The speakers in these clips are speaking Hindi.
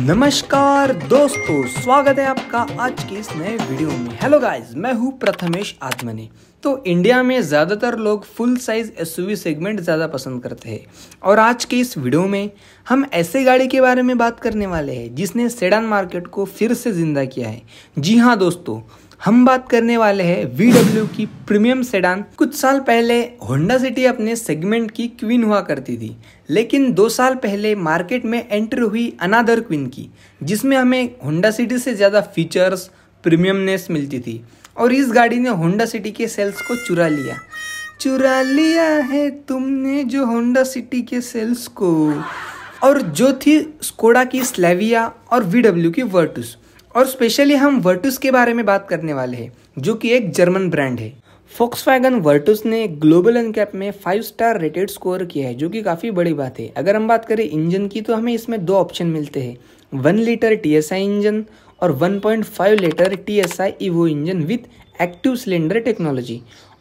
नमस्कार दोस्तों स्वागत है आपका आज की इस नए वीडियो में हेलो गाइस मैं हूं प्रथमेश आत्मने तो इंडिया में ज़्यादातर लोग फुल साइज़ एसयूवी सेगमेंट ज़्यादा पसंद करते हैं और आज के इस वीडियो में हम ऐसे गाड़ी के बारे में बात करने वाले हैं जिसने सेडान मार्केट को फिर से ज़िंदा किया है जी हाँ दोस्तों हम बात करने वाले हैं डब्ल्यू की प्रीमियम सेडान कुछ साल पहले होंडा सिटी अपने सेगमेंट की क्वीन हुआ करती थी लेकिन दो साल पहले मार्केट में एंटर हुई अनादर क्वीन की जिसमें हमें होंडा सिटी से ज़्यादा फीचर्स प्रीमियमनेस मिलती थी और इस गाड़ी ने होंडा सिटी के सेल्स को चुरा लिया चुरा लिया है तुमने जो होंडा सिटी के सेल्स को और जो थी स्कोडा की स्लेविया और वी की वर्टूस और स्पेशली हम वर्टुस के बारे में बात करने वाले हैं जो कि एक जर्मन ब्रांड है फोक्स वैगन वर्टुस ने ग्लोबल कैप में फाइव स्टार रेटेड स्कोर किया है जो कि काफ़ी बड़ी बात है अगर हम बात करें इंजन की तो हमें इसमें दो ऑप्शन मिलते हैं one litre T S I engine और one point five litre T S I evo engine with active cylinder technology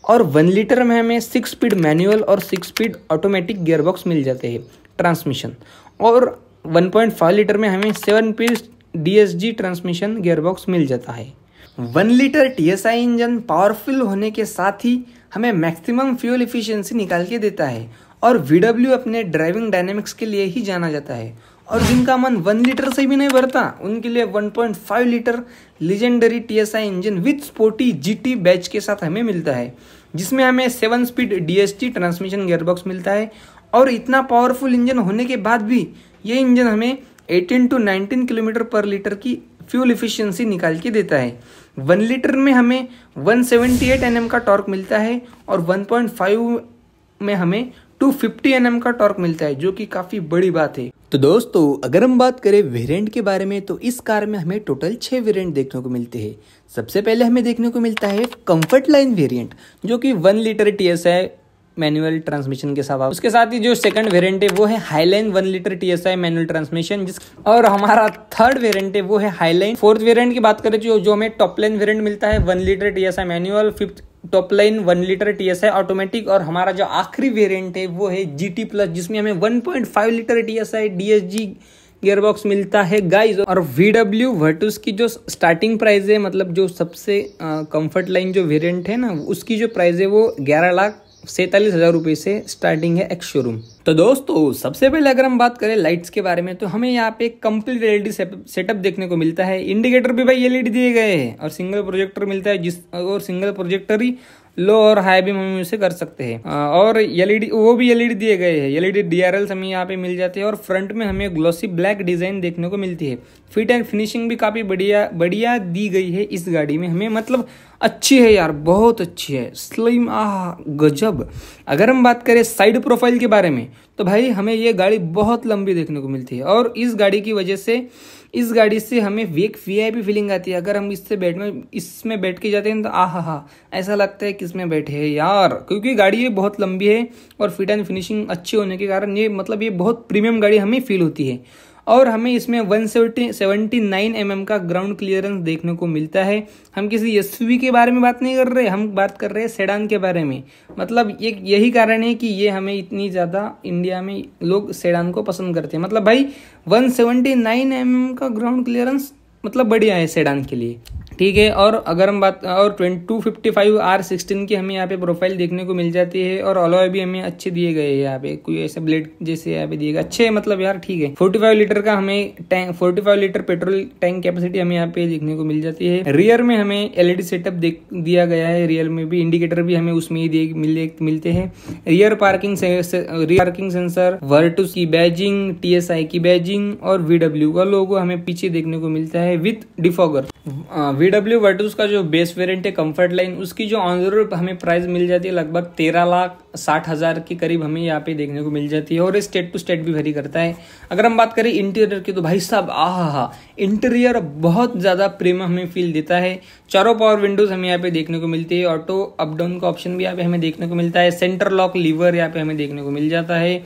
और वन लीटर में हमें सिक्स स्पीड मैनुअल और सिक्स स्पीड ऑटोमेटिक गियरबॉक्स मिल जाते हैं ट्रांसमिशन और वन पॉइंट फाइव लीटर में हमें seven speed D transmission gearbox मिल जाता है one litre T engine powerful होने के साथ ही हमें मैक्सिमम फ्यूल इफिशियंसी निकाल के देता है और वी अपने ड्राइविंग डायनेमिक्स के लिए ही जाना जाता है और जिनका मन वन लीटर से भी नहीं भरता उनके लिए one point five litre legendary T S I engine with sporty G T badge के साथ हमें मिलता है जिसमें हमें seven speed D S transmission gearbox मिलता है और इतना पावरफुल इंजन होने के बाद भी ये इंजन हमें 18 टू 19 किलोमीटर पर लीटर की फ्यूल इफिशियंसी निकाल के देता है वन लीटर में हमें 178 सेवेंटी का टॉर्क मिलता है और 1.5 में हमें 250 फिफ्टी का टॉर्क मिलता है जो कि काफ़ी बड़ी बात है तो दोस्तों अगर हम बात करें वेरिएंट के बारे में तो इस कार में हमें टोटल छः वेरिएंट देखने को मिलते हैं सबसे पहले हमें देखने को मिलता है कंफर्ट लाइन वेरिएंट जो कि वन लीटर टी है मैनुअल ट्रांसमिशन के साथ उसके साथ ही जो सेकंड वेरिएंट है वो है highline one litre TSI manual transmission जिस और हमारा थर्ड वेरिएंट है वो है हाईलाइन फोर्थ वेरिएंट की बात करें जो तो जो हमें टॉपलाइन वेरिएंट मिलता है one litre TSI manual fifth top line one litre TSI automatic और हमारा जो आखिरी वेरियंट है वो है जी टी प्लस जिसमें हमें one litre T S I D S G gearbox मिलता है गाइज और वी डब्ल्यू वर्टूस की जो स्टार्टिंग प्राइस है मतलब जो सबसे कंफर्ट लाइन जो वेरिएंट है ना उसकी जो प्राइस है वो ग्यारह लाख सैतालीस हज़ार रुपये से स्टार्टिंग है एक्स शोरूम तो दोस्तों सबसे पहले अगर हम बात करें लाइट्स के बारे में तो हमें यहाँ पे कंप्लीट एलईडी सेटअप देखने को मिलता है इंडिकेटर भी भाई एलईडी दिए गए हैं और सिंगल प्रोजेक्टर मिलता है जिस और सिंगल प्रोजेक्टर ही लो और हाई बीम हम उसे कर सकते हैं और एलईडी e वो भी एलईडी e दिए गए हैं एलईडी डीआरएल्स e हमें यहाँ पे मिल जाते हैं और फ्रंट में हमें ग्लॉसी ब्लैक डिजाइन देखने को मिलती है फिट एंड फिनिशिंग भी काफी बढ़िया बढ़िया दी गई है इस गाड़ी में हमें मतलब अच्छी है यार बहुत अच्छी है स्लिम आह गजब अगर हम बात करें साइड प्रोफाइल के बारे में तो भाई हमें ये गाड़ी बहुत लंबी देखने को मिलती है और इस गाड़ी की वजह से इस गाड़ी से हमें एक वी फीलिंग आती है अगर हम इससे बैठ में इसमें बैठ के जाते हैं तो आ हा हा ऐसा लगता है किस में बैठे हैं यार क्योंकि गाड़ी ये बहुत लंबी है और फिट एंड फिनिशिंग अच्छी होने के कारण ये मतलब ये बहुत प्रीमियम गाड़ी हमें फील होती है और हमें इसमें वन सेवेंटी नाइन एम का ग्राउंड क्लियरेंस देखने को मिलता है हम किसी एस के बारे में बात नहीं कर रहे हम बात कर रहे हैं सेडान के बारे में मतलब ये यही कारण है कि ये हमें इतनी ज़्यादा इंडिया में लोग सेडान को पसंद करते हैं मतलब भाई वन सेवेंटी नाइन एम का ग्राउंड क्लियरेंस मतलब बढ़िया है सेडान के लिए ठीक है और अगर हम बात और twenty two fifty five R sixteen की हमें यहाँ पे प्रोफाइल देखने को मिल जाती है और अलॉय भी हमें अच्छे दिए गए हैं यहाँ पे कोई ऐसे ब्लेड जैसे यहाँ पे दिए गए अच्छे मतलब यार ठीक है फोर्टी फाइव लीटर का हमें tank forty five litre petrol tank capacity हमें यहाँ पे देखने को मिल जाती है रियर में हमें एलईडी सेटअप e दिया गया है रियर में भी इंडिकेटर भी हमें उसमें ही मिलते हैं rear parking rear parking sensor Virtus की बैजिंग आई की बैजिंग और वीडब्ल्यू का लोगो हमें पीछे देखने को मिलता है with defogger V W Virtus का जो बेस वेरियंट है कम्फर्ट लाइन उसकी जो ऑन रोड हमें प्राइस मिल जाती है लगभग तेरह लाख साठ हज़ार के करीब हमें यहाँ पे देखने को मिल जाती है और स्टेट टू स्टेट भी वेरी करता है अगर हम बात करें इंटीरियर की तो भाई साहब आह हा इंटीरियर बहुत ज़्यादा प्रेम हमें फील देता है चारों पावर विंडोज़ हमें यहाँ पे देखने को मिलती है ऑटो अप डाउन का ऑप्शन भी यहाँ पे हमें देखने को मिलता है सेंटर लॉक लीवर यहाँ पे हमें देखने को मिल जाता है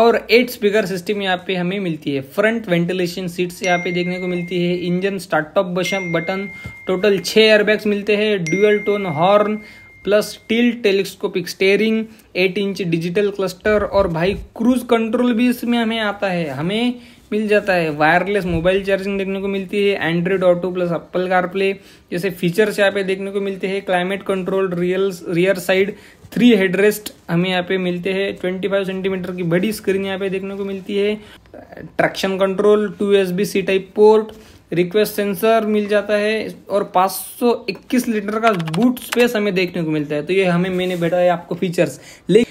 और एट स्पीकर सिस्टम यहाँ पे हमें मिलती है फ्रंट वेंटिलेशन सीट्स यहाँ पे देखने को मिलती है engine start stop button total छः एयरबैग्स मिलते हैं dual tone horn plus tilt telescopic steering eight inch digital cluster और भाई क्रूज कंट्रोल भी इसमें हमें आता है हमें मिल जाता है वायरलेस मोबाइल चार्जिंग देखने को मिलती है Android auto plus Apple CarPlay जैसे फीचर्स यहाँ पे देखने को मिलते हैं climate control real rear side three headrest हमें यहाँ पे मिलते हैं 25 सेंटीमीटर की बड़ी स्क्रीन यहाँ पे देखने को मिलती है traction control two S C type port request sensor मिल जाता है और 521 लीटर का बूट स्पेस हमें देखने को मिलता है तो ये हमें मैंने बैठा है आपको फीचर्स ले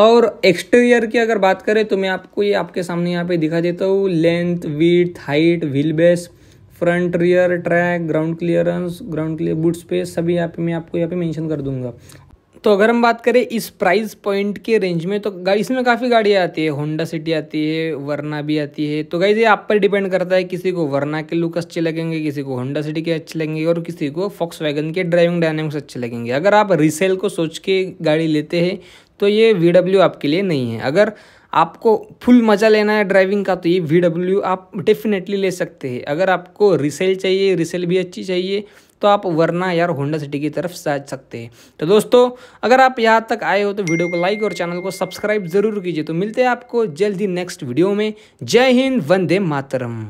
और एक्सटीरियर की अगर बात करें तो मैं आपको ये आपके सामने यहाँ पे दिखा देता हूँ length width height wheel base front rear track ground clearance ground clear boot space सभी यहाँ पे मैं आपको यहाँ पे मेंशन कर दूंगा तो अगर हम बात करें इस प्राइस पॉइंट के रेंज में तो इसमें काफ़ी गाड़ियाँ आती है होंडा सिटी आती है वरना भी आती है तो गाइज ये आप पर डिपेंड करता है किसी को वरना के लुक अच्छे लगेंगे किसी को होंडा सिटी के अच्छे लगेंगे और किसी को फॉक्स वैगन के ड्राइविंग डायनेमिक्स अच्छे लगेंगे अगर आप रिसेल को सोच के गाड़ी लेते हैं तो ये वी आपके लिए नहीं है अगर आपको फुल मज़ा लेना है ड्राइविंग का तो ये वी आप डेफिनेटली ले सकते हैं अगर आपको रिसेल चाहिए रिसेल भी अच्छी चाहिए तो आप वरना यार होंडा सिटी की तरफ जा सकते हैं तो दोस्तों अगर आप यहाँ तक आए हो तो वीडियो को लाइक और चैनल को सब्सक्राइब जरूर कीजिए तो मिलते हैं आपको जल्द ही नेक्स्ट वीडियो में जय हिंद वंदे मातरम